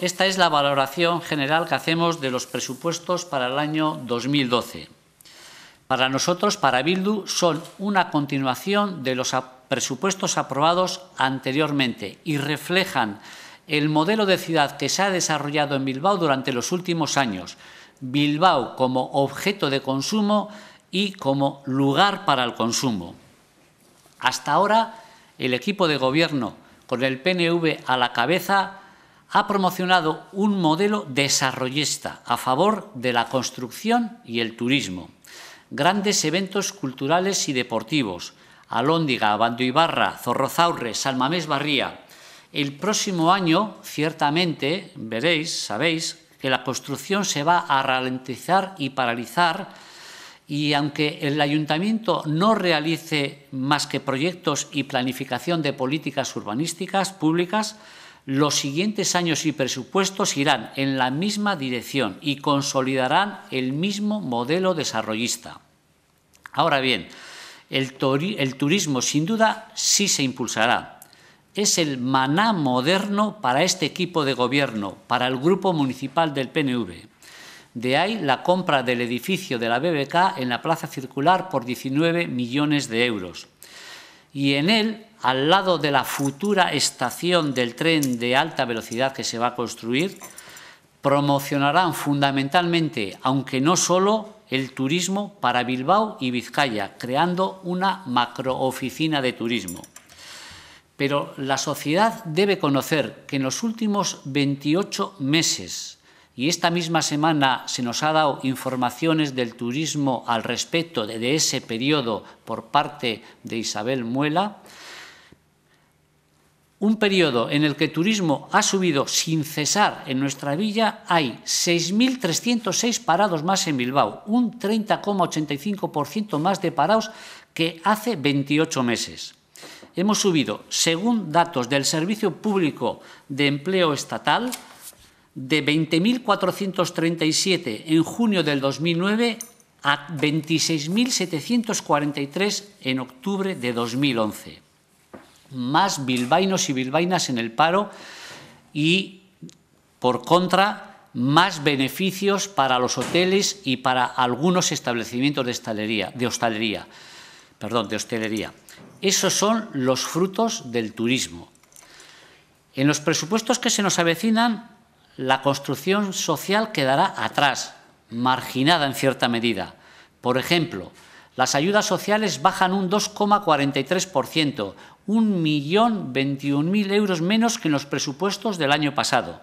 Esta es la valoración general que hacemos de los presupuestos para el año 2012. Para nosotros, para Bildu, son una continuación de los presupuestos aprobados anteriormente y reflejan el modelo de ciudad que se ha desarrollado en Bilbao durante los últimos años. Bilbao como objeto de consumo y como lugar para el consumo. Hasta ahora, el equipo de gobierno, con el PNV a la cabeza, ha promocionado un modelo desarrollista a favor de la construcción y el turismo, grandes eventos culturales y deportivos, Alóndiga, Bandoibarra, Zorrozaurre, San Barría. El próximo año, ciertamente, veréis, sabéis, que la construcción se va a ralentizar y paralizar y aunque el ayuntamiento no realice más que proyectos y planificación de políticas urbanísticas públicas, los siguientes años y presupuestos irán en la misma dirección y consolidarán el mismo modelo desarrollista. Ahora bien, el, turismo sin duda sí se impulsará. Es el maná moderno para este equipo de gobierno, para el grupo municipal del PNV. De ahí la compra del edificio de la BBK en la Plaza Circular por 19 millones de euros y en él, al lado de la futura estación del tren de alta velocidad que se va a construir, promocionarán fundamentalmente, aunque no solo, el turismo para Bilbao y Vizcaya, creando una macrooficina de turismo. Pero la sociedad debe conocer que en los últimos 28 meses y esta misma semana se nos ha dado informaciones del turismo al respecto de, ese periodo por parte de Isabel Muela, un periodo en el que el turismo ha subido sin cesar en nuestra villa, hay 6.306 parados más en Bilbao, un 30,85% más de parados que hace 28 meses. Hemos subido, según datos del Servicio Público de Empleo Estatal, de 20.437 en junio del 2009 a 26.743 en octubre de 2011. Más bilbainos y bilbainas en el paro y, por contra, más beneficios para los hoteles y para algunos establecimientos de hostelería, de Perdón, de hostelería. Esos son los frutos del turismo. En los presupuestos que se nos avecinan la construcción social quedará atrás, marginada en cierta medida. Por ejemplo, las ayudas sociales bajan un 2,43%, un mil euros menos que en los presupuestos del año pasado.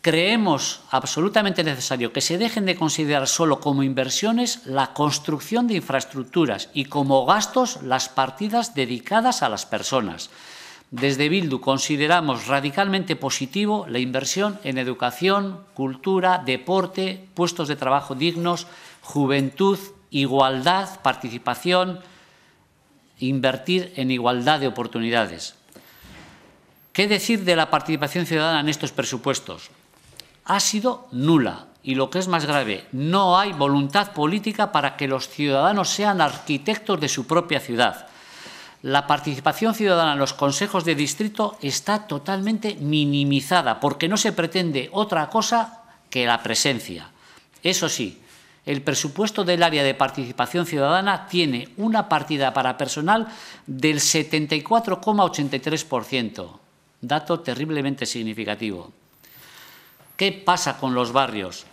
Creemos absolutamente necesario que se dejen de considerar solo como inversiones la construcción de infraestructuras y como gastos las partidas dedicadas a las personas desde Bildu consideramos radicalmente positivo la inversión en educación, cultura, deporte, puestos de trabajo dignos, juventud, igualdad, participación, invertir en igualdad de oportunidades. ¿Qué decir de la participación ciudadana en estos presupuestos? Ha sido nula y lo que es más grave, no hay voluntad política para que los ciudadanos sean arquitectos de su propia ciudad la participación ciudadana en los consejos de distrito está totalmente minimizada, porque no se pretende otra cosa que la presencia. Eso sí, el presupuesto del área de participación ciudadana tiene una partida para personal del 74,83%, dato terriblemente significativo. ¿Qué pasa con los barrios?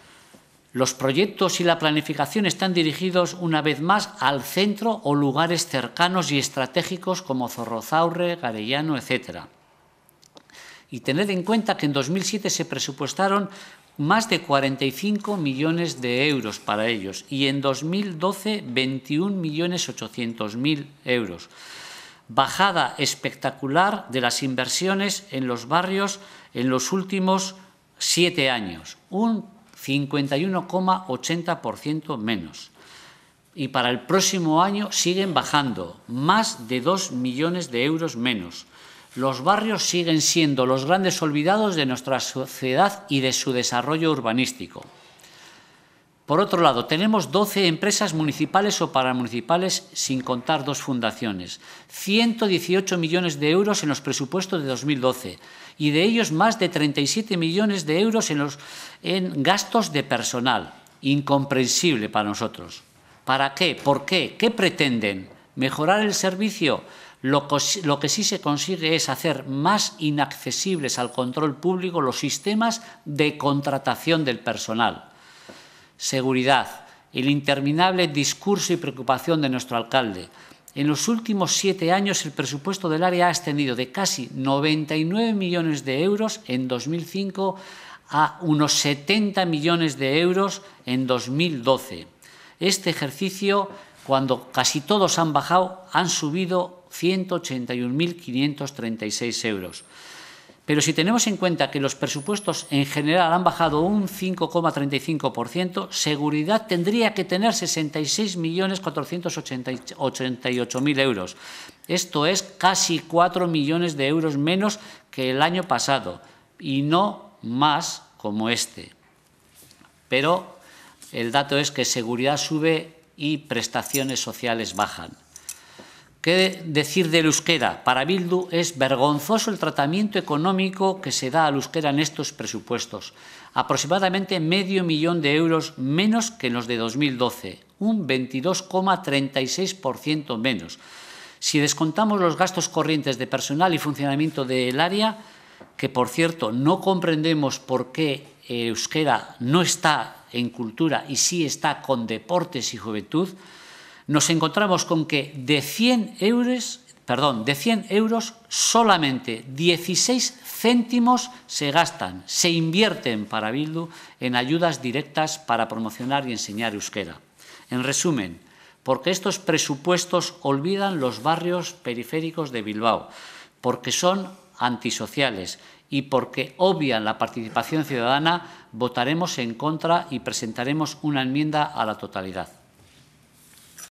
Los proyectos y la planificación están dirigidos una vez más al centro o lugares cercanos y estratégicos como Zorrozaurre, Garellano, etc. Y tened en cuenta que en 2007 se presupuestaron más de 45 millones de euros para ellos y en 2012 21.800.000 euros. Bajada espectacular de las inversiones en los barrios en los últimos siete años. Un 51,80% menos. Y para el próximo año siguen bajando, más de 2 millones de euros menos. Los barrios siguen siendo los grandes olvidados de nuestra sociedad y de su desarrollo urbanístico. Por otro lado, tenemos 12 empresas municipales o paramunicipales, sin contar dos fundaciones. 118 millones de euros en los presupuestos de 2012 y de ellos más de 37 millones de euros en, los, en gastos de personal. Incomprensible para nosotros. ¿Para qué? ¿Por qué? ¿Qué pretenden? ¿Mejorar el servicio? lo, que sí se consigue es hacer más inaccesibles al control público los sistemas de contratación del personal seguridad, el interminable discurso y preocupación de nuestro alcalde. En los últimos siete años el presupuesto del área ha extendido de casi 99 millones de euros en 2005 a unos 70 millones de euros en 2012. Este ejercicio, cuando casi todos han bajado, han subido 181.536 euros. Pero si tenemos en cuenta que los presupuestos en general han bajado un 5,35%, seguridad tendría que tener 66.488.000 euros. Esto es casi 4 millones de euros menos que el año pasado y no más como este. Pero el dato es que seguridad sube y prestaciones sociales bajan. ¿Qué decir del euskera? Para Bildu es vergonzoso el tratamiento económico que se da al euskera en estos presupuestos. Aproximadamente medio millón de euros menos que en los de 2012, un 22,36% menos. Si descontamos los gastos corrientes de personal y funcionamiento del área, que por cierto no comprendemos por qué euskera no está en cultura y sí está con deportes y juventud, nos encontramos con que de 100 euros, perdón, de 100 solamente 16 céntimos se gastan, se invierten para Bildu en ayudas directas para promocionar y enseñar euskera. En resumen, porque estos presupuestos olvidan los barrios periféricos de Bilbao, porque son antisociales y porque obvian la participación ciudadana, votaremos en contra y presentaremos una enmienda a la totalidad.